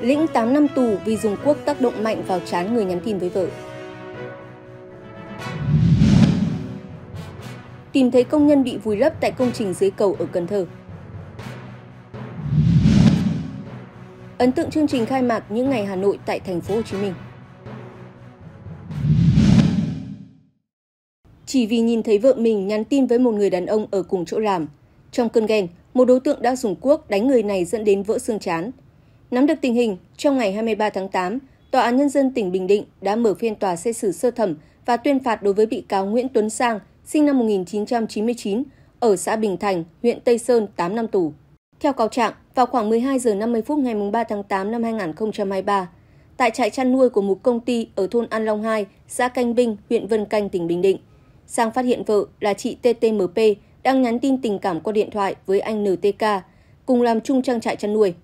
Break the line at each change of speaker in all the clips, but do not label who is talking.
lĩnh 8 năm tù vì dùng quốc tác động mạnh vào trán người nhắn tin với vợ. Tìm thấy công nhân bị vùi lấp tại công trình dưới cầu ở Cần Thơ. Ấn tượng chương trình khai mạc những ngày Hà Nội tại thành phố Hồ Chí Minh. Chỉ vì nhìn thấy vợ mình nhắn tin với một người đàn ông ở cùng chỗ làm, trong cơn ghen, một đối tượng đã dùng cuốc đánh người này dẫn đến vỡ xương chán. Nắm được tình hình, trong ngày 23 tháng 8, Tòa án Nhân dân tỉnh Bình Định đã mở phiên tòa xét xử sơ thẩm và tuyên phạt đối với bị cáo Nguyễn Tuấn Sang, sinh năm 1999, ở xã Bình Thành, huyện Tây Sơn 8 năm tù. Theo cáo trạng, vào khoảng 12 giờ 50 phút ngày 3 tháng 8 năm 2023, tại trại chăn nuôi của một công ty ở thôn An Long 2, xã Canh Binh, huyện Vân Canh, tỉnh Bình Định, Sang phát hiện vợ là chị TTMP đang nhắn tin tình cảm qua điện thoại với anh NTK, cùng làm chung trang trại chăn nuôi.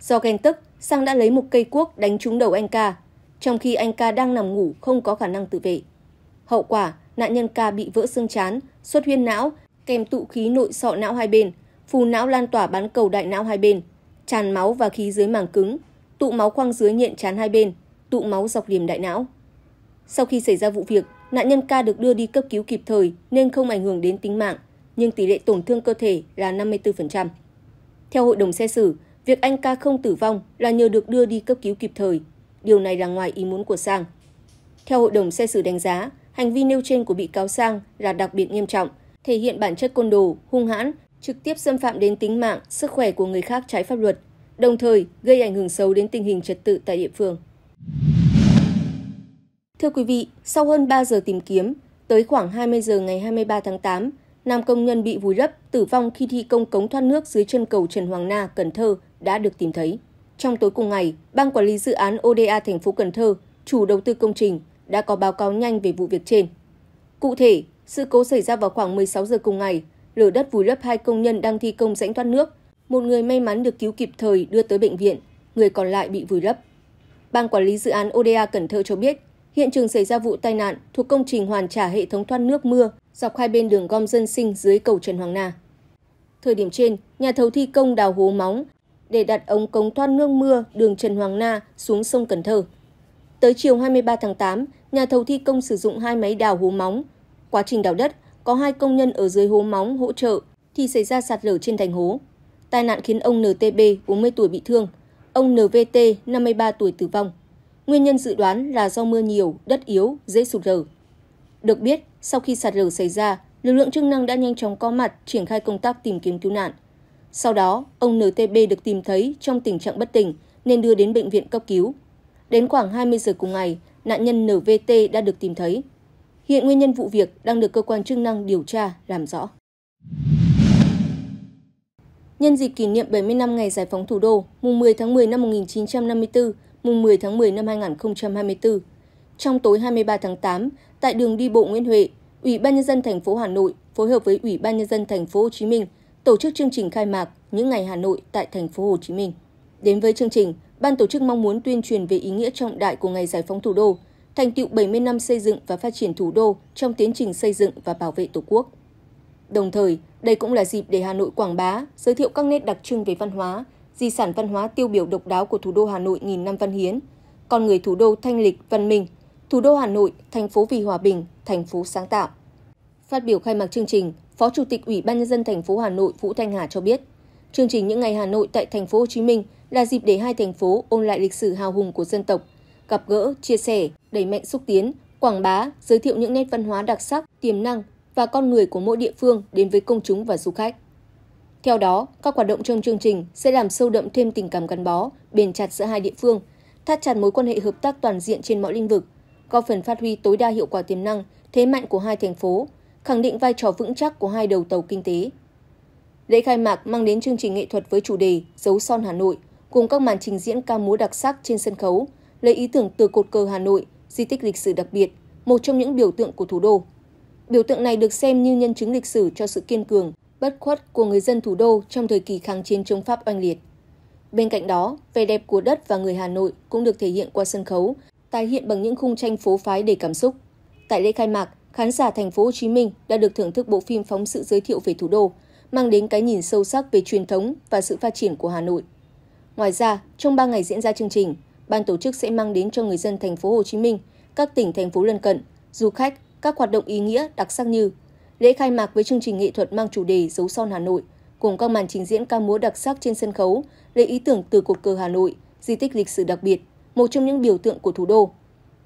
Do ghen tức, Sang đã lấy một cây cuốc đánh trúng đầu anh ca, trong khi anh ca đang nằm ngủ không có khả năng tự vệ. Hậu quả, nạn nhân ca bị vỡ xương chán, xuất huyết não, kèm tụ khí nội sọ não hai bên, phù não lan tỏa bán cầu đại não hai bên, tràn máu và khí dưới màng cứng, tụ máu khoang dưới nhện chán hai bên, tụ máu dọc điểm đại não. Sau khi xảy ra vụ việc, nạn nhân ca được đưa đi cấp cứu kịp thời nên không ảnh hưởng đến tính mạng, nhưng tỷ lệ tổn thương cơ thể là 54%. Theo hội đồng xét xử, Việc anh ca không tử vong là nhờ được đưa đi cấp cứu kịp thời. Điều này là ngoài ý muốn của Sang. Theo hội đồng xét xử đánh giá, hành vi nêu trên của bị cáo Sang là đặc biệt nghiêm trọng, thể hiện bản chất côn đồ, hung hãn, trực tiếp xâm phạm đến tính mạng, sức khỏe của người khác trái pháp luật, đồng thời gây ảnh hưởng xấu đến tình hình trật tự tại địa phương. Thưa quý vị, sau hơn 3 giờ tìm kiếm, tới khoảng 20 giờ ngày 23 tháng 8, nam công nhân bị vùi lấp tử vong khi thi công cống thoát nước dưới chân cầu Trần Hoàng Na, Cần Thơ đã được tìm thấy. Trong tối cùng ngày, Ban Quản lý Dự án ODA thành phố Cần Thơ, chủ đầu tư công trình, đã có báo cáo nhanh về vụ việc trên. Cụ thể, sự cố xảy ra vào khoảng 16 giờ cùng ngày, lở đất vùi lấp hai công nhân đang thi công rãnh thoát nước. Một người may mắn được cứu kịp thời đưa tới bệnh viện, người còn lại bị vùi lấp. Ban quản lý dự án ODA Cần Thơ cho biết, hiện trường xảy ra vụ tai nạn thuộc công trình hoàn trả hệ thống thoát nước mưa dọc hai bên đường gom dân sinh dưới cầu Trần Hoàng Na. Thời điểm trên, nhà thầu thi công đào hố móng để đặt ống cống thoát nước mưa đường Trần Hoàng Na xuống sông Cần Thơ. Tới chiều 23 tháng 8, nhà thầu thi công sử dụng hai máy đào hố móng. Quá trình đào đất, có hai công nhân ở dưới hố móng hỗ trợ thì xảy ra sạt lở trên thành hố. Tai nạn khiến ông NTB 40 tuổi bị thương, ông NVT 53 tuổi tử vong. Nguyên nhân dự đoán là do mưa nhiều, đất yếu, dễ sụt lở. Được biết, sau khi sạt lở xảy ra, lực lượng chức năng đã nhanh chóng có mặt triển khai công tác tìm kiếm cứu nạn. Sau đó, ông NTB được tìm thấy trong tình trạng bất tỉnh nên đưa đến bệnh viện cấp cứu. Đến khoảng 20 giờ cùng ngày, nạn nhân NVT đã được tìm thấy. Hiện nguyên nhân vụ việc đang được cơ quan chức năng điều tra làm rõ. Nhân dịp kỷ niệm 70 năm ngày giải phóng thủ đô, mùng 10 tháng 10 năm 1954, mùng 10 tháng 10 năm 2024, trong tối 23 tháng 8, tại đường đi bộ Nguyễn Huệ, Ủy ban nhân dân thành phố Hà Nội phối hợp với Ủy ban nhân dân thành phố Hồ Chí Minh tổ chức chương trình khai mạc những ngày Hà Nội tại thành phố Hồ Chí Minh. Đến với chương trình, ban tổ chức mong muốn tuyên truyền về ý nghĩa trọng đại của ngày giải phóng thủ đô, thành tựu 70 năm xây dựng và phát triển thủ đô trong tiến trình xây dựng và bảo vệ Tổ quốc. Đồng thời, đây cũng là dịp để Hà Nội quảng bá, giới thiệu các nét đặc trưng về văn hóa, di sản văn hóa tiêu biểu độc đáo của thủ đô Hà Nội nghìn năm văn hiến, con người thủ đô thanh lịch, văn minh, thủ đô Hà Nội, thành phố vì hòa bình, thành phố sáng tạo. Phát biểu khai mạc chương trình, Phó Chủ tịch Ủy ban nhân dân thành phố Hà Nội Vũ Thanh Hà cho biết, chương trình những ngày Hà Nội tại thành phố Hồ Chí Minh là dịp để hai thành phố ôn lại lịch sử hào hùng của dân tộc, gặp gỡ, chia sẻ, đẩy mạnh xúc tiến, quảng bá, giới thiệu những nét văn hóa đặc sắc, tiềm năng và con người của mỗi địa phương đến với công chúng và du khách. Theo đó, các hoạt động trong chương trình sẽ làm sâu đậm thêm tình cảm gắn bó, bền chặt giữa hai địa phương, thắt chặt mối quan hệ hợp tác toàn diện trên mọi lĩnh vực, góp phần phát huy tối đa hiệu quả tiềm năng, thế mạnh của hai thành phố khẳng định vai trò vững chắc của hai đầu tàu kinh tế. Lễ khai mạc mang đến chương trình nghệ thuật với chủ đề Dấu son Hà Nội, cùng các màn trình diễn ca múa đặc sắc trên sân khấu, lấy ý tưởng từ cột cờ Hà Nội, di tích lịch sử đặc biệt, một trong những biểu tượng của thủ đô. Biểu tượng này được xem như nhân chứng lịch sử cho sự kiên cường, bất khuất của người dân thủ đô trong thời kỳ kháng chiến chống Pháp oanh liệt. Bên cạnh đó, vẻ đẹp của đất và người Hà Nội cũng được thể hiện qua sân khấu, tái hiện bằng những khung tranh phố phái đầy cảm xúc. Tại lễ khai mạc, khán giả thành phố Hồ Chí Minh đã được thưởng thức bộ phim phóng sự giới thiệu về thủ đô, mang đến cái nhìn sâu sắc về truyền thống và sự phát triển của Hà Nội. Ngoài ra, trong 3 ngày diễn ra chương trình, ban tổ chức sẽ mang đến cho người dân thành phố Hồ Chí Minh, các tỉnh thành phố lân cận, du khách các hoạt động ý nghĩa đặc sắc như lễ khai mạc với chương trình nghệ thuật mang chủ đề Dấu son Hà Nội, cùng các màn trình diễn ca múa đặc sắc trên sân khấu, lấy ý tưởng từ cột cờ Hà Nội, di tích lịch sử đặc biệt, một trong những biểu tượng của thủ đô,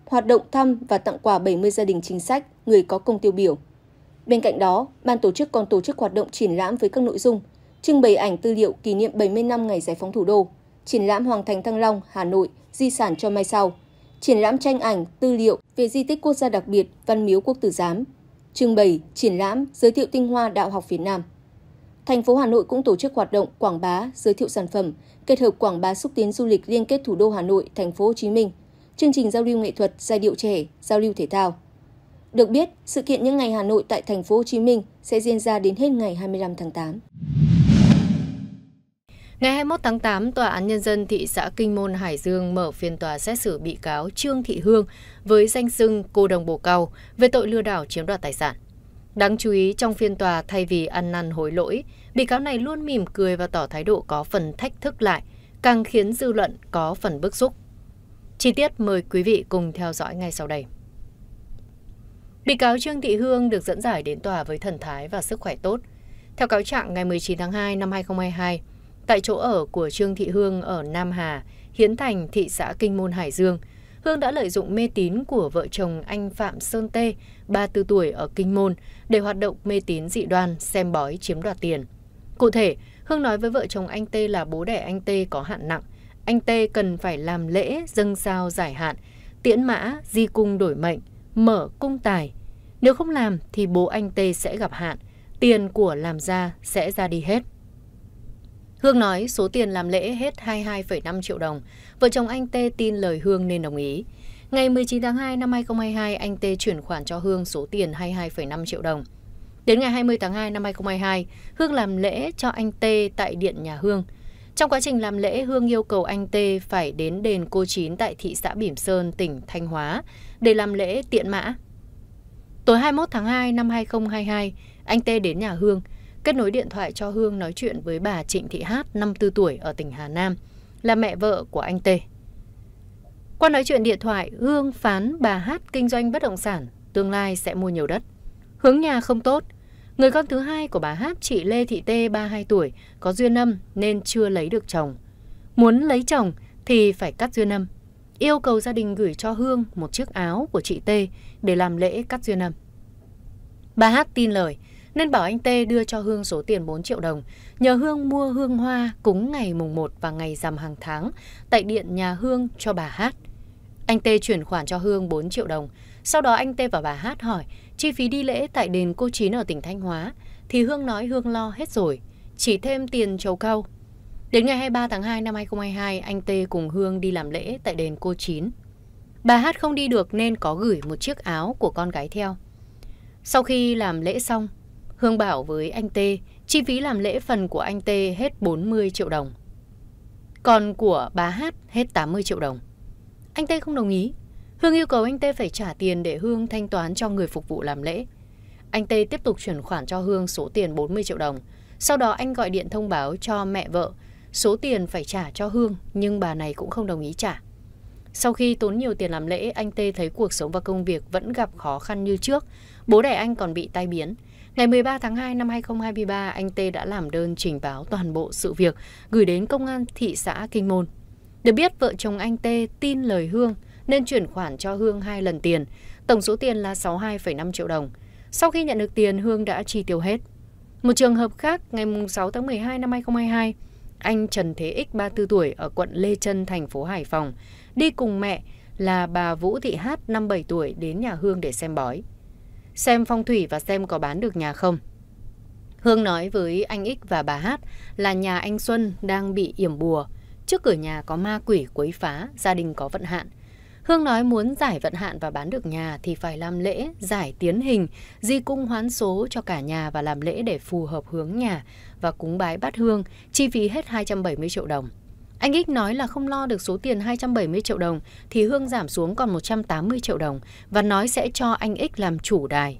hoạt động thăm và tặng quà 70 gia đình chính sách, người có công tiêu biểu. Bên cạnh đó, ban tổ chức còn tổ chức hoạt động triển lãm với các nội dung trưng bày ảnh tư liệu kỷ niệm 70 năm ngày giải phóng thủ đô, triển lãm Hoàng Thành Thăng Long, Hà Nội, di sản cho mai sau, triển lãm tranh ảnh, tư liệu về di tích quốc gia đặc biệt Văn Miếu Quốc Tử Giám, trưng bày, triển lãm, giới thiệu tinh hoa đạo học Việt Nam. Thành phố Hà Nội cũng tổ chức hoạt động quảng bá, giới thiệu sản phẩm, kết hợp quảng bá xúc tiến du lịch liên kết thủ đô Hà Nội, thành phố Hồ Chí Minh – chương trình giao lưu nghệ thuật, giai điệu trẻ, giao lưu thể thao. Được biết, sự kiện những ngày Hà Nội tại thành phố Hồ Chí Minh sẽ diễn ra đến hết ngày 25 tháng 8.
Ngày 21 tháng 8, Tòa án Nhân dân thị xã Kinh Môn, Hải Dương mở phiên tòa xét xử bị cáo Trương Thị Hương với danh xưng cô đồng bồ cao về tội lừa đảo chiếm đoạt tài sản. Đáng chú ý, trong phiên tòa thay vì ăn năn hối lỗi, bị cáo này luôn mỉm cười và tỏ thái độ có phần thách thức lại, càng khiến dư luận có phần bức xúc. Chi tiết mời quý vị cùng theo dõi ngay sau đây. Bị cáo Trương Thị Hương được dẫn giải đến tòa với thần thái và sức khỏe tốt. Theo cáo trạng ngày 19 tháng 2 năm 2022, tại chỗ ở của Trương Thị Hương ở Nam Hà, Hiến Thành, thị xã Kinh Môn, Hải Dương, Hương đã lợi dụng mê tín của vợ chồng anh Phạm Sơn Tê, 34 tuổi ở Kinh Môn, để hoạt động mê tín dị đoan, xem bói chiếm đoạt tiền. Cụ thể, Hương nói với vợ chồng anh Tê là bố đẻ anh Tê có hạn nặng, anh Tê cần phải làm lễ dâng sao giải hạn, tiễn mã, di cung đổi mệnh, mở cung tài. Nếu không làm thì bố anh Tê sẽ gặp hạn, tiền của làm ra sẽ ra đi hết. Hương nói số tiền làm lễ hết 22,5 triệu đồng. Vợ chồng anh Tê tin lời Hương nên đồng ý. Ngày 19 tháng 2 năm 2022, anh Tê chuyển khoản cho Hương số tiền 22,5 triệu đồng. Đến ngày 20 tháng 2 năm 2022, Hương làm lễ cho anh Tê tại điện nhà Hương. Trong quá trình làm lễ, Hương yêu cầu anh T phải đến đền cô Chín tại thị xã Bỉm Sơn, tỉnh Thanh Hóa để làm lễ tiện mã. Tối 21 tháng 2 năm 2022, anh T đến nhà Hương, kết nối điện thoại cho Hương nói chuyện với bà Trịnh Thị Hát, 54 tuổi ở tỉnh Hà Nam, là mẹ vợ của anh T Qua nói chuyện điện thoại, Hương phán bà Hát kinh doanh bất động sản, tương lai sẽ mua nhiều đất. Hướng nhà không tốt, Người con thứ hai của bà Hát, chị Lê Thị Tê 32 tuổi, có duyên âm nên chưa lấy được chồng. Muốn lấy chồng thì phải cắt duyên âm. Yêu cầu gia đình gửi cho Hương một chiếc áo của chị Tê để làm lễ cắt duyên âm. Bà Hát tin lời nên bảo anh Tê đưa cho Hương số tiền 4 triệu đồng, nhờ Hương mua hương hoa cúng ngày mùng 1 và ngày rằm hàng tháng tại điện nhà Hương cho bà Hát. Anh Tê chuyển khoản cho Hương 4 triệu đồng, sau đó anh T và bà Hát hỏi chi phí đi lễ tại đền cô Chín ở tỉnh Thanh Hóa thì Hương nói Hương lo hết rồi, chỉ thêm tiền chầu cau. Đến ngày 23 tháng 2 năm 2022, anh T cùng Hương đi làm lễ tại đền cô Chín. Bà Hát không đi được nên có gửi một chiếc áo của con gái theo. Sau khi làm lễ xong, Hương bảo với anh T chi phí làm lễ phần của anh T hết 40 triệu đồng. Còn của bà Hát hết 80 triệu đồng. Anh T không đồng ý Hương yêu cầu anh Tê phải trả tiền để Hương thanh toán cho người phục vụ làm lễ. Anh Tê tiếp tục chuyển khoản cho Hương số tiền 40 triệu đồng. Sau đó anh gọi điện thông báo cho mẹ vợ số tiền phải trả cho Hương nhưng bà này cũng không đồng ý trả. Sau khi tốn nhiều tiền làm lễ, anh Tê thấy cuộc sống và công việc vẫn gặp khó khăn như trước. Bố đẻ anh còn bị tai biến. Ngày 13 tháng 2 năm 2023, anh Tê đã làm đơn trình báo toàn bộ sự việc gửi đến công an thị xã Kinh Môn. Được biết, vợ chồng anh Tê tin lời Hương – nên chuyển khoản cho Hương hai lần tiền, tổng số tiền là 62,5 triệu đồng. Sau khi nhận được tiền, Hương đã chi tiêu hết. Một trường hợp khác, ngày 6 tháng 12 năm 2022, anh Trần Thế Ích, 34 tuổi, ở quận Lê Trân, thành phố Hải Phòng, đi cùng mẹ là bà Vũ Thị Hát, 57 tuổi, đến nhà Hương để xem bói. Xem phong thủy và xem có bán được nhà không. Hương nói với anh X và bà Hát là nhà anh Xuân đang bị yểm bùa. Trước cửa nhà có ma quỷ quấy phá, gia đình có vận hạn. Hương nói muốn giải vận hạn và bán được nhà thì phải làm lễ giải tiến hình, di cung hoán số cho cả nhà và làm lễ để phù hợp hướng nhà và cúng bái bát hương, chi phí hết 270 triệu đồng. Anh X nói là không lo được số tiền 270 triệu đồng thì Hương giảm xuống còn 180 triệu đồng và nói sẽ cho anh X làm chủ đài.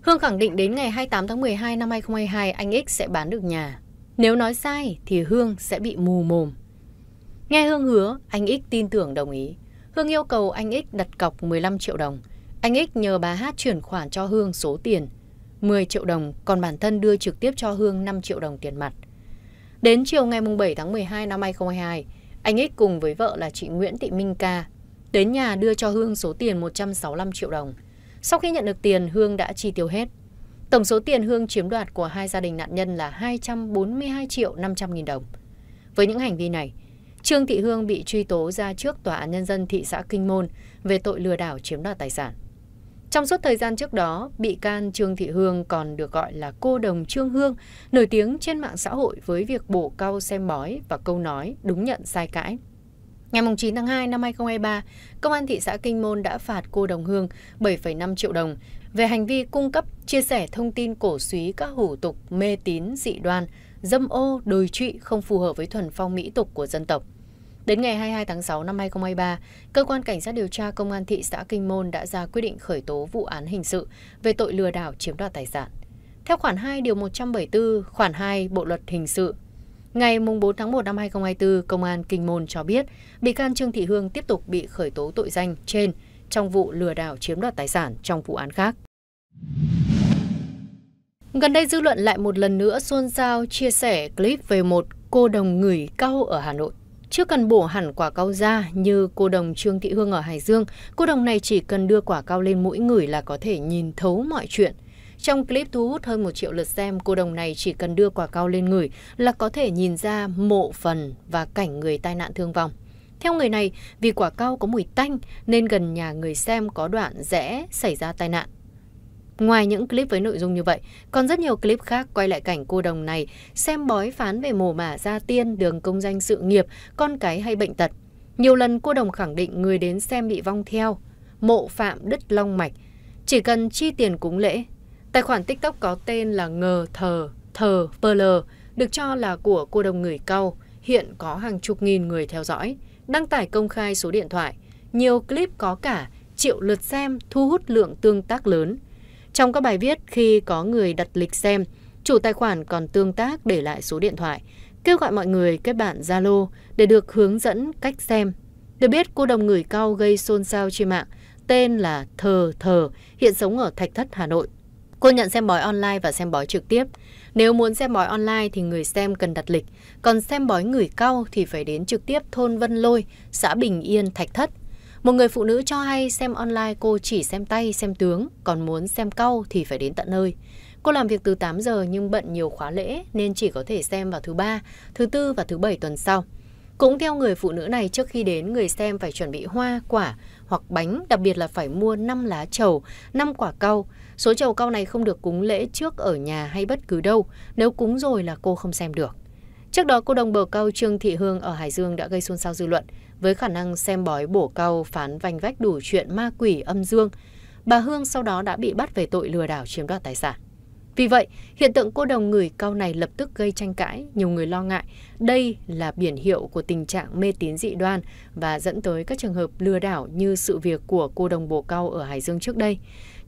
Hương khẳng định đến ngày 28 tháng 12 năm 2022 anh X sẽ bán được nhà. Nếu nói sai thì Hương sẽ bị mù mồm. Nghe Hương hứa, anh X tin tưởng đồng ý. Hương yêu cầu anh X đặt cọc 15 triệu đồng. Anh X nhờ bà Hát chuyển khoản cho Hương số tiền 10 triệu đồng, còn bản thân đưa trực tiếp cho Hương 5 triệu đồng tiền mặt. Đến chiều ngày 7 tháng 12 năm 2022, anh X cùng với vợ là chị Nguyễn Thị Minh Ca đến nhà đưa cho Hương số tiền 165 triệu đồng. Sau khi nhận được tiền, Hương đã chi tiêu hết. Tổng số tiền Hương chiếm đoạt của hai gia đình nạn nhân là 242 triệu 500 nghìn đồng. Với những hành vi này, Trương Thị Hương bị truy tố ra trước Tòa án Nhân dân thị xã Kinh Môn về tội lừa đảo chiếm đoạt tài sản. Trong suốt thời gian trước đó, bị can Trương Thị Hương còn được gọi là cô đồng Trương Hương, nổi tiếng trên mạng xã hội với việc bổ cao xem bói và câu nói đúng nhận sai cãi. Ngày 9 tháng 2 năm 2023, Công an thị xã Kinh Môn đã phạt cô đồng Hương 7,5 triệu đồng về hành vi cung cấp, chia sẻ thông tin cổ suý các hủ tục mê tín dị đoan dâm ô, đồi trụy không phù hợp với thuần phong mỹ tục của dân tộc. Đến ngày 22 tháng 6 năm 2023, Cơ quan Cảnh sát điều tra Công an thị xã Kinh Môn đã ra quyết định khởi tố vụ án hình sự về tội lừa đảo chiếm đoạt tài sản. Theo khoản 2 điều 174, khoản 2 Bộ luật hình sự Ngày 4 tháng 1 năm 2024, Công an Kinh Môn cho biết bị can Trương Thị Hương tiếp tục bị khởi tố tội danh trên trong vụ lừa đảo chiếm đoạt tài sản trong vụ án khác. Gần đây dư luận lại một lần nữa xôn xao chia sẻ clip về một cô đồng người cao ở Hà Nội. Chưa cần bổ hẳn quả cao ra như cô đồng Trương Thị Hương ở Hải Dương, cô đồng này chỉ cần đưa quả cao lên mũi người là có thể nhìn thấu mọi chuyện. Trong clip thu hút hơn một triệu lượt xem, cô đồng này chỉ cần đưa quả cao lên người là có thể nhìn ra mộ phần và cảnh người tai nạn thương vong. Theo người này, vì quả cao có mùi tanh nên gần nhà người xem có đoạn rẽ xảy ra tai nạn. Ngoài những clip với nội dung như vậy, còn rất nhiều clip khác quay lại cảnh cô đồng này xem bói phán về mồ mả gia tiên, đường công danh sự nghiệp, con cái hay bệnh tật. Nhiều lần cô đồng khẳng định người đến xem bị vong theo, mộ phạm đứt long mạch, chỉ cần chi tiền cúng lễ. Tài khoản TikTok có tên là Ngờ Thờ, Thờ Perler, được cho là của cô đồng người cao, hiện có hàng chục nghìn người theo dõi, đăng tải công khai số điện thoại. Nhiều clip có cả triệu lượt xem thu hút lượng tương tác lớn. Trong các bài viết khi có người đặt lịch xem, chủ tài khoản còn tương tác để lại số điện thoại, kêu gọi mọi người kết bạn Zalo để được hướng dẫn cách xem. Được biết cô đồng người cao gây xôn xao trên mạng, tên là Thờ Thờ, hiện sống ở Thạch Thất, Hà Nội. Cô nhận xem bói online và xem bói trực tiếp. Nếu muốn xem bói online thì người xem cần đặt lịch, còn xem bói người cao thì phải đến trực tiếp thôn Vân Lôi, xã Bình Yên, Thạch Thất một người phụ nữ cho hay xem online cô chỉ xem tay, xem tướng, còn muốn xem cau thì phải đến tận nơi. Cô làm việc từ 8 giờ nhưng bận nhiều khóa lễ nên chỉ có thể xem vào thứ ba, thứ tư và thứ bảy tuần sau. Cũng theo người phụ nữ này, trước khi đến, người xem phải chuẩn bị hoa, quả hoặc bánh, đặc biệt là phải mua 5 lá trầu, 5 quả cau. Số trầu cau này không được cúng lễ trước ở nhà hay bất cứ đâu, nếu cúng rồi là cô không xem được. Trước đó, cô đồng bờ cao Trương Thị Hương ở Hải Dương đã gây xôn xao dư luận với khả năng xem bói bổ cao, phán vành vách đủ chuyện ma quỷ âm dương. Bà Hương sau đó đã bị bắt về tội lừa đảo chiếm đoạt tài sản. Vì vậy, hiện tượng cô đồng người cao này lập tức gây tranh cãi, nhiều người lo ngại đây là biển hiệu của tình trạng mê tín dị đoan và dẫn tới các trường hợp lừa đảo như sự việc của cô đồng bổ cao ở Hải Dương trước đây.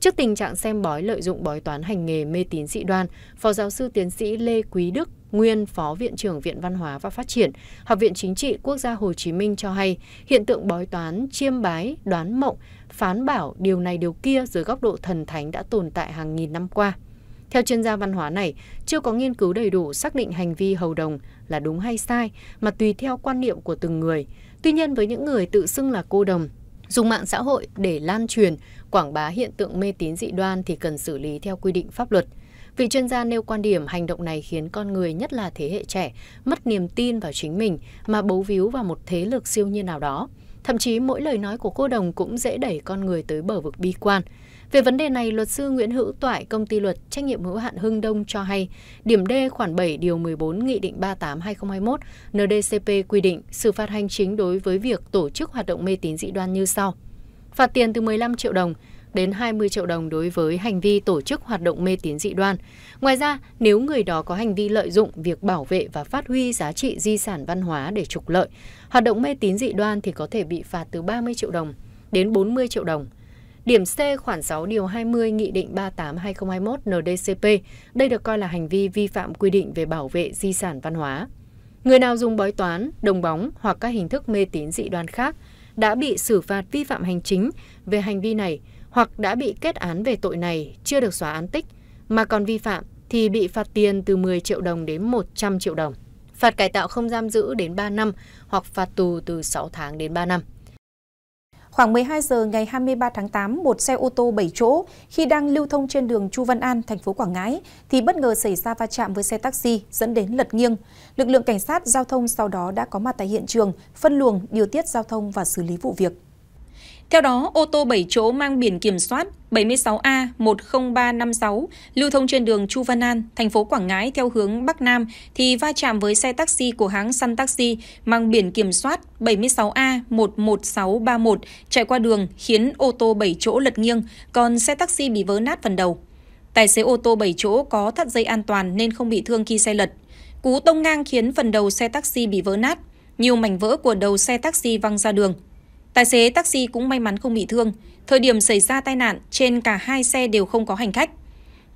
Trước tình trạng xem bói lợi dụng bói toán hành nghề mê tín dị đoan, Phó giáo sư tiến sĩ Lê Quý Đức, nguyên Phó Viện trưởng Viện Văn hóa và Phát triển, Học viện Chính trị Quốc gia Hồ Chí Minh cho hay, hiện tượng bói toán, chiêm bái, đoán mộng, phán bảo điều này điều kia dưới góc độ thần thánh đã tồn tại hàng nghìn năm qua. Theo chuyên gia văn hóa này, chưa có nghiên cứu đầy đủ xác định hành vi hầu đồng là đúng hay sai mà tùy theo quan niệm của từng người. Tuy nhiên với những người tự xưng là cô đồng, dùng mạng xã hội để lan truyền, quảng bá hiện tượng mê tín dị đoan thì cần xử lý theo quy định pháp luật. Vị chuyên gia nêu quan điểm hành động này khiến con người nhất là thế hệ trẻ mất niềm tin vào chính mình mà bấu víu vào một thế lực siêu nhiên nào đó. Thậm chí mỗi lời nói của cô đồng cũng dễ đẩy con người tới bờ vực bi quan. Về vấn đề này, luật sư Nguyễn Hữu Toại, công ty luật trách nhiệm hữu hạn Hưng Đông cho hay, điểm D khoản 7 điều 14 Nghị định 38-2021 NDCP quy định xử phạt hành chính đối với việc tổ chức hoạt động mê tín dị đoan như sau. Phạt tiền từ 15 triệu đồng đến 20 triệu đồng đối với hành vi tổ chức hoạt động mê tín dị đoan. Ngoài ra, nếu người đó có hành vi lợi dụng việc bảo vệ và phát huy giá trị di sản văn hóa để trục lợi, hoạt động mê tín dị đoan thì có thể bị phạt từ 30 triệu đồng đến 40 triệu đồng. Điểm C khoản 6 điều 20 Nghị định 38-2021 NDCP, đây được coi là hành vi vi phạm quy định về bảo vệ di sản văn hóa. Người nào dùng bói toán, đồng bóng hoặc các hình thức mê tín dị đoan khác đã bị xử phạt vi phạm hành chính về hành vi này hoặc đã bị kết án về tội này chưa được xóa án tích mà còn vi phạm thì bị phạt tiền từ 10 triệu đồng đến 100 triệu đồng. Phạt cải tạo không giam giữ đến 3 năm hoặc phạt tù từ 6 tháng đến 3 năm. Khoảng 12 giờ ngày 23 tháng 8, một
xe ô tô 7 chỗ khi đang lưu thông trên đường Chu Văn An, thành phố Quảng Ngãi thì bất ngờ xảy ra va chạm với xe taxi dẫn đến lật nghiêng. Lực lượng cảnh sát giao thông sau đó đã có mặt tại hiện trường, phân luồng, điều tiết giao thông và xử lý vụ việc. Theo đó, ô tô 7 chỗ mang biển kiểm soát 76A10356 lưu thông trên đường Chu Văn An, thành phố Quảng Ngãi theo hướng Bắc Nam thì va chạm với xe taxi của hãng Sun Taxi mang biển kiểm soát 76A11631 chạy qua đường khiến ô tô 7 chỗ lật nghiêng, còn xe taxi bị vỡ nát phần đầu. Tài xế ô tô 7 chỗ có thắt dây an toàn nên không bị thương khi xe lật. Cú tông ngang khiến phần đầu xe taxi bị vỡ nát, nhiều mảnh vỡ của đầu xe taxi văng ra đường. Tài xế taxi cũng may mắn không bị thương. Thời điểm xảy ra tai nạn, trên cả hai xe đều không có hành khách.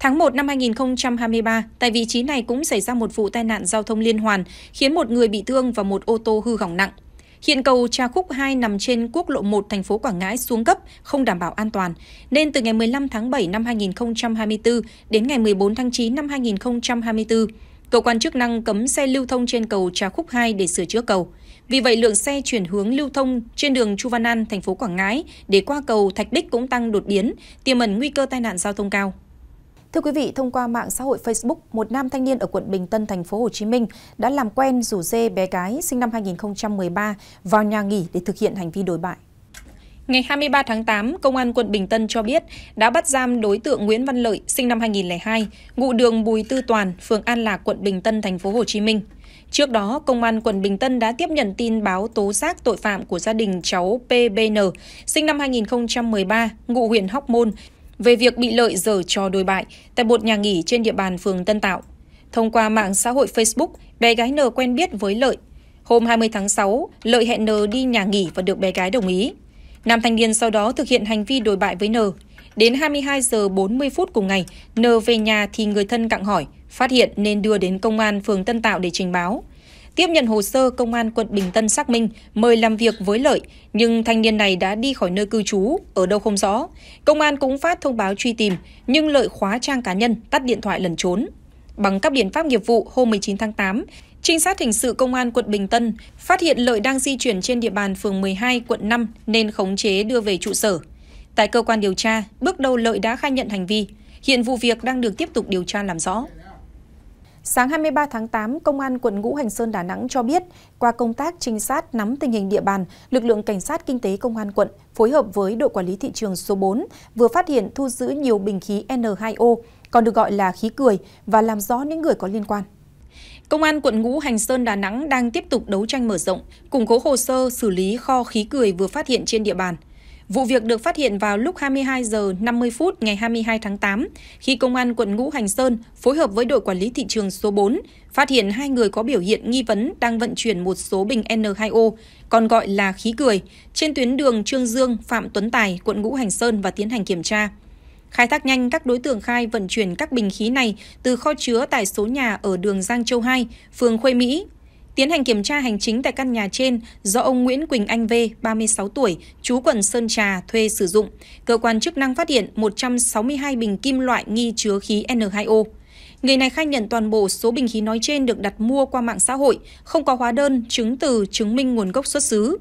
Tháng 1 năm 2023, tại vị trí này cũng xảy ra một vụ tai nạn giao thông liên hoàn, khiến một người bị thương và một ô tô hư hỏng nặng. Hiện cầu Trà Khúc 2 nằm trên quốc lộ 1 thành phố Quảng Ngãi xuống cấp, không đảm bảo an toàn, nên từ ngày 15 tháng 7 năm 2024 đến ngày 14 tháng 9 năm 2024, cơ quan chức năng cấm xe lưu thông trên cầu Trà Khúc 2 để sửa chữa cầu. Vì vậy lượng xe chuyển hướng lưu thông trên đường Chu Văn An, thành phố Quảng Ngãi để qua cầu Thạch Đích cũng tăng đột biến, tiềm ẩn nguy cơ tai nạn giao thông cao. Thưa quý vị, thông qua mạng xã hội Facebook, một nam thanh niên ở quận Bình Tân, thành phố Hồ Chí Minh đã làm quen rủ dê bé gái sinh năm 2013 vào nhà nghỉ để thực hiện hành vi đổi bại. Ngày 23 tháng 8, Công an quận Bình Tân cho biết đã bắt giam đối tượng Nguyễn Văn Lợi, sinh năm 2002, ngụ đường Bùi Tư Toàn, phường An Lạc, quận Bình Tân, thành phố Hồ Chí Minh. Trước đó, Công an quận Bình Tân đã tiếp nhận tin báo tố giác tội phạm của gia đình cháu PBN, sinh năm 2013, ngụ huyện Hóc Môn, về việc bị lợi dở trò đồi bại tại một nhà nghỉ trên địa bàn phường Tân Tạo. Thông qua mạng xã hội Facebook, bé gái N quen biết với Lợi. Hôm 20 tháng 6, Lợi hẹn N đi nhà nghỉ và được bé gái đồng ý. Nam thanh niên sau đó thực hiện hành vi đồi bại với N. Đến 22 giờ 40 phút cùng ngày, N về nhà thì người thân cặng hỏi, phát hiện nên đưa đến công an phường Tân Tạo để trình báo. Tiếp nhận hồ sơ, công an quận Bình Tân xác minh, mời làm việc với Lợi, nhưng thanh niên này đã đi khỏi nơi cư trú, ở đâu không rõ. Công an cũng phát thông báo truy tìm, nhưng Lợi khóa trang cá nhân, tắt điện thoại lần trốn. Bằng các biện pháp nghiệp vụ, hôm 19 tháng 8, Trinh sát hình sự công an quận Bình Tân phát hiện Lợi đang di chuyển trên địa bàn phường 12, quận 5 nên khống chế đưa về trụ sở. Tại cơ quan điều tra, bước đầu Lợi đã khai nhận hành vi. Hiện vụ việc đang được tiếp tục điều tra làm rõ. Sáng 23 tháng 8, Công an quận Ngũ Hành Sơn Đà Nẵng cho biết, qua công tác trinh sát nắm tình hình địa bàn, lực lượng cảnh sát kinh tế Công an quận phối hợp với đội quản lý thị trường số 4 vừa phát hiện thu giữ nhiều bình khí N2O, còn được gọi là khí cười và làm rõ những người có liên quan. Công an quận Ngũ Hành Sơn Đà Nẵng đang tiếp tục đấu tranh mở rộng, củng cố hồ sơ xử lý kho khí cười vừa phát hiện trên địa bàn. Vụ việc được phát hiện vào lúc 22 giờ 50 phút ngày 22 tháng 8 khi công an quận Ngũ Hành Sơn phối hợp với đội quản lý thị trường số 4 phát hiện hai người có biểu hiện nghi vấn đang vận chuyển một số bình N2O, còn gọi là khí cười, trên tuyến đường Trương Dương, Phạm Tuấn Tài, quận Ngũ Hành Sơn và tiến hành kiểm tra. Khai thác nhanh, các đối tượng khai vận chuyển các bình khí này từ kho chứa tại số nhà ở đường Giang Châu 2, phường Khuê Mỹ, Tiến hành kiểm tra hành chính tại căn nhà trên do ông Nguyễn Quỳnh Anh V, 36 tuổi, chú quận Sơn Trà thuê sử dụng, cơ quan chức năng phát hiện 162 bình kim loại nghi chứa khí N2O. Người này khai nhận toàn bộ số bình khí nói trên được đặt mua qua mạng xã hội, không có hóa đơn, chứng từ chứng minh nguồn gốc xuất xứ.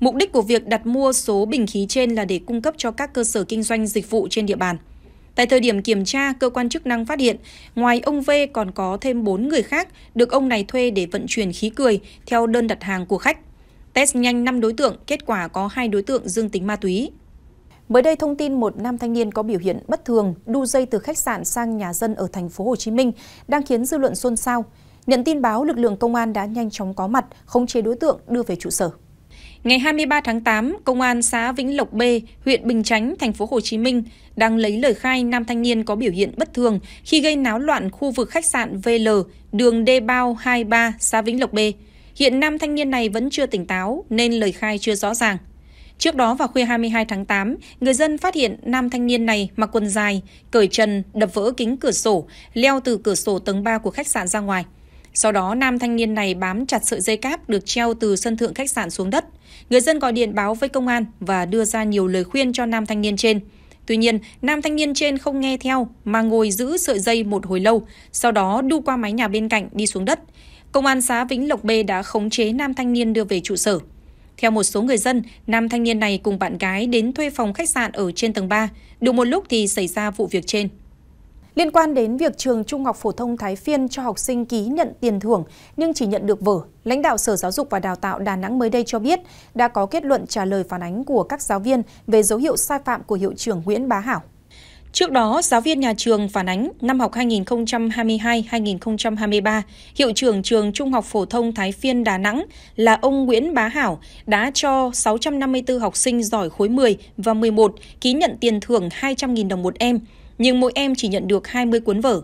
Mục đích của việc đặt mua số bình khí trên là để cung cấp cho các cơ sở kinh doanh dịch vụ trên địa bàn. Tại thời điểm kiểm tra, cơ quan chức năng phát hiện, ngoài ông V còn có thêm 4 người khác được ông này thuê để vận chuyển khí cười theo đơn đặt hàng của khách. Test nhanh 5 đối tượng, kết quả có 2 đối tượng dương tính ma túy. Mới đây thông tin một nam thanh niên có biểu hiện bất thường đu dây từ khách sạn sang nhà dân ở thành phố Hồ Chí Minh đang khiến dư luận xôn xao. Nhận tin báo, lực lượng công an đã nhanh chóng có mặt, khống chế đối tượng đưa về trụ sở. Ngày 23 tháng 8, công an xã Vĩnh Lộc B, huyện Bình Chánh, thành phố Hồ Chí Minh đang lấy lời khai nam thanh niên có biểu hiện bất thường khi gây náo loạn khu vực khách sạn VL, đường D Bao 23, xã Vĩnh Lộc B. Hiện nam thanh niên này vẫn chưa tỉnh táo nên lời khai chưa rõ ràng. Trước đó vào khuya 22 tháng 8, người dân phát hiện nam thanh niên này mặc quần dài, cởi trần, đập vỡ kính cửa sổ, leo từ cửa sổ tầng 3 của khách sạn ra ngoài. Sau đó, nam thanh niên này bám chặt sợi dây cáp được treo từ sân thượng khách sạn xuống đất. Người dân gọi điện báo với công an và đưa ra nhiều lời khuyên cho nam thanh niên trên. Tuy nhiên, nam thanh niên trên không nghe theo mà ngồi giữ sợi dây một hồi lâu, sau đó đu qua mái nhà bên cạnh đi xuống đất. Công an xã Vĩnh Lộc B đã khống chế nam thanh niên đưa về trụ sở. Theo một số người dân, nam thanh niên này cùng bạn gái đến thuê phòng khách sạn ở trên tầng 3. Được một lúc thì xảy ra vụ việc trên. Liên quan đến việc trường Trung học phổ thông Thái Phiên cho học sinh ký nhận tiền thưởng nhưng chỉ nhận được vở, lãnh đạo Sở Giáo dục và Đào tạo Đà Nẵng mới đây cho biết đã có kết luận trả lời phản ánh của các giáo viên về dấu hiệu sai phạm của hiệu trưởng Nguyễn Bá Hảo. Trước đó, giáo viên nhà trường phản ánh năm học 2022-2023, hiệu trưởng trường Trung học phổ thông Thái Phiên Đà Nẵng là ông Nguyễn Bá Hảo đã cho 654 học sinh giỏi khối 10 và 11 ký nhận tiền thưởng 200.000 đồng một em nhưng mỗi em chỉ nhận được 20 cuốn vở.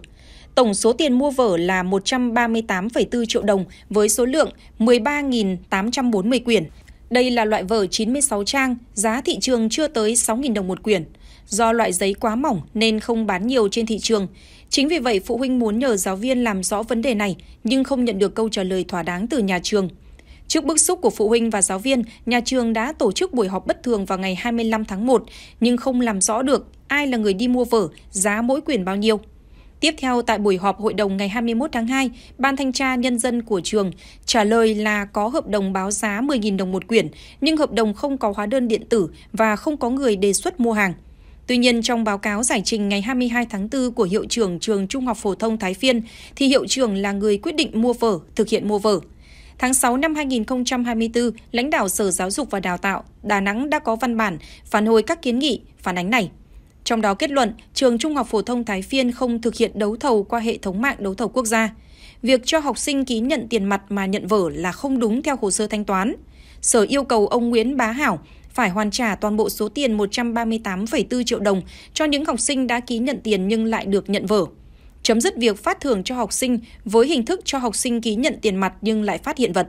Tổng số tiền mua vở là 138,4 triệu đồng với số lượng 13.840 quyển. Đây là loại vở 96 trang, giá thị trường chưa tới 6.000 đồng một quyển. Do loại giấy quá mỏng nên không bán nhiều trên thị trường. Chính vì vậy phụ huynh muốn nhờ giáo viên làm rõ vấn đề này nhưng không nhận được câu trả lời thỏa đáng từ nhà trường. Trước bức xúc của phụ huynh và giáo viên, nhà trường đã tổ chức buổi họp bất thường vào ngày 25 tháng 1, nhưng không làm rõ được ai là người đi mua vở, giá mỗi quyển bao nhiêu. Tiếp theo tại buổi họp hội đồng ngày 21 tháng 2, Ban Thanh tra Nhân dân của trường trả lời là có hợp đồng báo giá 10.000 đồng một quyển, nhưng hợp đồng không có hóa đơn điện tử và không có người đề xuất mua hàng. Tuy nhiên, trong báo cáo giải trình ngày 22 tháng 4 của Hiệu trưởng Trường Trung học Phổ thông Thái Phiên, thì Hiệu trưởng là người quyết định mua vở, thực hiện mua vở. Tháng 6 năm 2024, lãnh đạo Sở Giáo dục và Đào tạo Đà Nẵng đã có văn bản phản hồi các kiến nghị phản ánh này. Trong đó kết luận, trường Trung học phổ thông Thái Phiên không thực hiện đấu thầu qua hệ thống mạng đấu thầu quốc gia. Việc cho học sinh ký nhận tiền mặt mà nhận vở là không đúng theo hồ sơ thanh toán. Sở yêu cầu ông Nguyễn Bá Hảo phải hoàn trả toàn bộ số tiền 138,4 triệu đồng cho những học sinh đã ký nhận tiền nhưng lại được nhận vở chấm dứt việc phát thưởng cho học sinh với hình thức cho học sinh ký nhận tiền mặt nhưng lại phát hiện vật.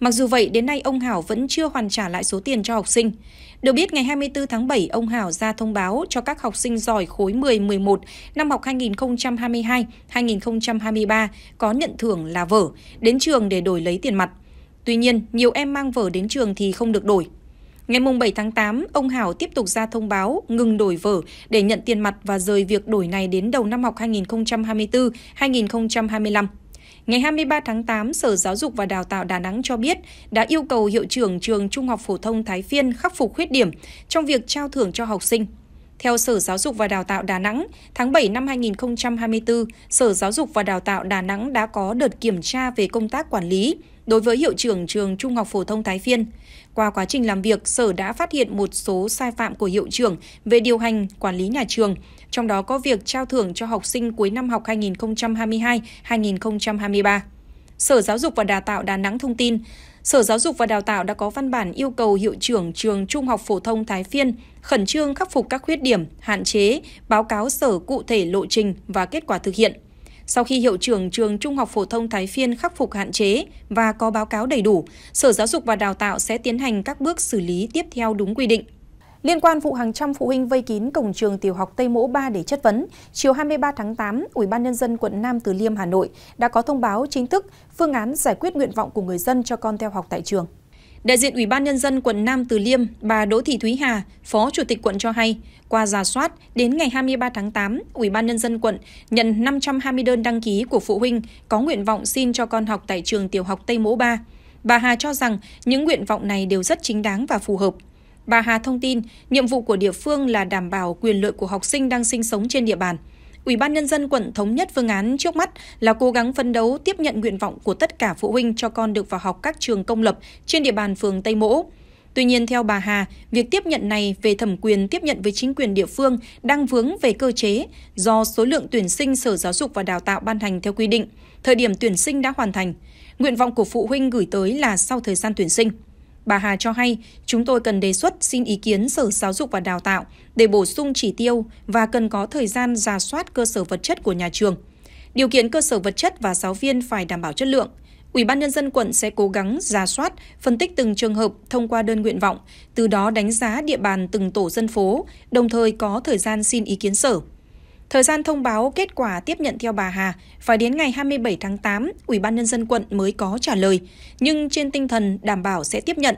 Mặc dù vậy, đến nay ông Hảo vẫn chưa hoàn trả lại số tiền cho học sinh. Được biết, ngày 24 tháng 7, ông Hảo ra thông báo cho các học sinh giỏi khối 10-11 năm học 2022-2023 có nhận thưởng là vở, đến trường để đổi lấy tiền mặt. Tuy nhiên, nhiều em mang vở đến trường thì không được đổi. Ngày 7 tháng 8, ông Hảo tiếp tục ra thông báo ngừng đổi vở để nhận tiền mặt và rời việc đổi này đến đầu năm học 2024-2025. Ngày 23 tháng 8, Sở Giáo dục và Đào tạo Đà Nẵng cho biết đã yêu cầu hiệu trưởng trường Trung học phổ thông Thái Phiên khắc phục khuyết điểm trong việc trao thưởng cho học sinh. Theo Sở Giáo dục và Đào tạo Đà Nẵng, tháng 7 năm 2024, Sở Giáo dục và Đào tạo Đà Nẵng đã có đợt kiểm tra về công tác quản lý, đối với hiệu trưởng trường Trung học phổ thông Thái Phiên. Qua quá trình làm việc, Sở đã phát hiện một số sai phạm của hiệu trưởng về điều hành, quản lý nhà trường, trong đó có việc trao thưởng cho học sinh cuối năm học 2022-2023. Sở Giáo dục và Đào tạo Đà Nẵng thông tin, Sở Giáo dục và Đào tạo đã có văn bản yêu cầu hiệu trưởng trường Trung học phổ thông Thái Phiên khẩn trương khắc phục các khuyết điểm, hạn chế, báo cáo sở cụ thể lộ trình và kết quả thực hiện. Sau khi hiệu trưởng trường Trung học phổ thông Thái Phiên khắc phục hạn chế và có báo cáo đầy đủ, Sở Giáo dục và Đào tạo sẽ tiến hành các bước xử lý tiếp theo đúng quy định. Liên quan vụ hàng trăm phụ huynh vây kín cổng trường tiểu học Tây Mỗ 3 để chất vấn, chiều 23 tháng 8, Ủy ban nhân dân quận Nam Từ Liêm Hà Nội đã có thông báo chính thức phương án giải quyết nguyện vọng của người dân cho con theo học tại trường. Đại diện Ủy ban Nhân dân quận Nam Từ Liêm, bà Đỗ Thị Thúy Hà, Phó Chủ tịch quận cho hay, qua giả soát, đến ngày 23 tháng 8, Ủy ban Nhân dân quận nhận 520 đơn đăng ký của phụ huynh có nguyện vọng xin cho con học tại trường tiểu học Tây Mỗ Ba. Bà Hà cho rằng những nguyện vọng này đều rất chính đáng và phù hợp. Bà Hà thông tin, nhiệm vụ của địa phương là đảm bảo quyền lợi của học sinh đang sinh sống trên địa bàn – Ủy ban nhân dân quận thống nhất phương án trước mắt là cố gắng phấn đấu tiếp nhận nguyện vọng của tất cả phụ huynh cho con được vào học các trường công lập trên địa bàn phường Tây Mỗ. Tuy nhiên theo bà Hà, việc tiếp nhận này về thẩm quyền tiếp nhận với chính quyền địa phương đang vướng về cơ chế do số lượng tuyển sinh Sở Giáo dục và Đào tạo ban hành theo quy định, thời điểm tuyển sinh đã hoàn thành. Nguyện vọng của phụ huynh gửi tới là sau thời gian tuyển sinh bà Hà cho hay chúng tôi cần đề xuất xin ý kiến Sở Giáo dục và Đào tạo để bổ sung chỉ tiêu và cần có thời gian ra soát cơ sở vật chất của nhà trường. Điều kiện cơ sở vật chất và giáo viên phải đảm bảo chất lượng. Ủy ban nhân dân quận sẽ cố gắng ra soát, phân tích từng trường hợp thông qua đơn nguyện vọng, từ đó đánh giá địa bàn từng tổ dân phố, đồng thời có thời gian xin ý kiến sở. Thời gian thông báo kết quả tiếp nhận theo bà Hà phải đến ngày 27 tháng 8, Ủy ban nhân dân quận mới có trả lời, nhưng trên tinh thần đảm bảo sẽ tiếp nhận.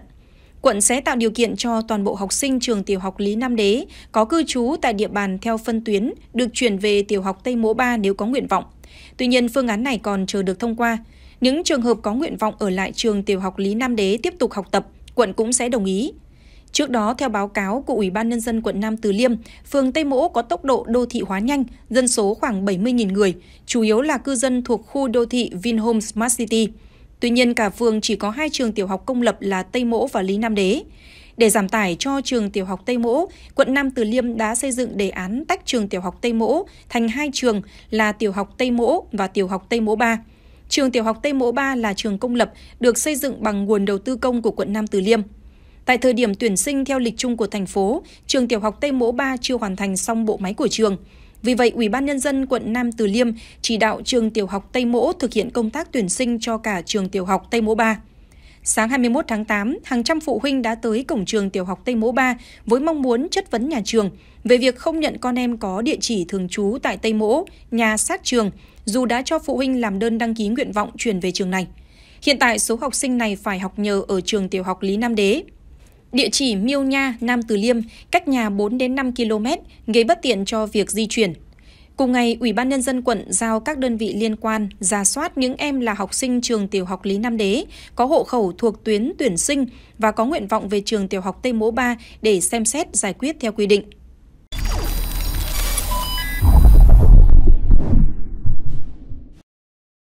Quận sẽ tạo điều kiện cho toàn bộ học sinh trường tiểu học Lý Nam Đế có cư trú tại địa bàn theo phân tuyến được chuyển về tiểu học Tây Mỗ Ba nếu có nguyện vọng. Tuy nhiên, phương án này còn chờ được thông qua. Những trường hợp có nguyện vọng ở lại trường tiểu học Lý Nam Đế tiếp tục học tập, quận cũng sẽ đồng ý Trước đó, theo báo cáo của Ủy ban Nhân dân quận Nam Từ Liêm, phường Tây Mỗ có tốc độ đô thị hóa nhanh, dân số khoảng 70.000 người, chủ yếu là cư dân thuộc khu đô thị Vinhome Smart City. Tuy nhiên, cả phường chỉ có hai trường tiểu học công lập là Tây Mỗ và Lý Nam Đế. Để giảm tải cho trường tiểu học Tây Mỗ, quận Nam Từ Liêm đã xây dựng đề án tách trường tiểu học Tây Mỗ thành hai trường là tiểu học Tây Mỗ và tiểu học Tây Mỗ 3. Trường tiểu học Tây Mỗ 3 là trường công lập được xây dựng bằng nguồn đầu tư công của quận Nam Từ Liêm. Tại thời điểm tuyển sinh theo lịch chung của thành phố, trường tiểu học Tây Mỗ 3 chưa hoàn thành xong bộ máy của trường. Vì vậy, Ủy ban nhân dân quận Nam Từ Liêm chỉ đạo trường tiểu học Tây Mỗ thực hiện công tác tuyển sinh cho cả trường tiểu học Tây Mỗ 3. Sáng 21 tháng 8, hàng trăm phụ huynh đã tới cổng trường tiểu học Tây Mỗ 3 với mong muốn chất vấn nhà trường về việc không nhận con em có địa chỉ thường trú tại Tây Mỗ, nhà sát trường, dù đã cho phụ huynh làm đơn đăng ký nguyện vọng chuyển về trường này. Hiện tại, số học sinh này phải học nhờ ở trường tiểu học Lý Nam Đế, Địa chỉ Miêu Nha, Nam Từ Liêm, cách nhà 4 đến 5 km, gây bất tiện cho việc di chuyển. Cùng ngày, Ủy ban Nhân dân quận giao các đơn vị liên quan ra soát những em là học sinh trường tiểu học Lý Nam Đế, có hộ khẩu thuộc tuyến tuyển sinh và có nguyện vọng về trường tiểu học Tây Mỗ Ba để xem xét giải quyết theo quy định.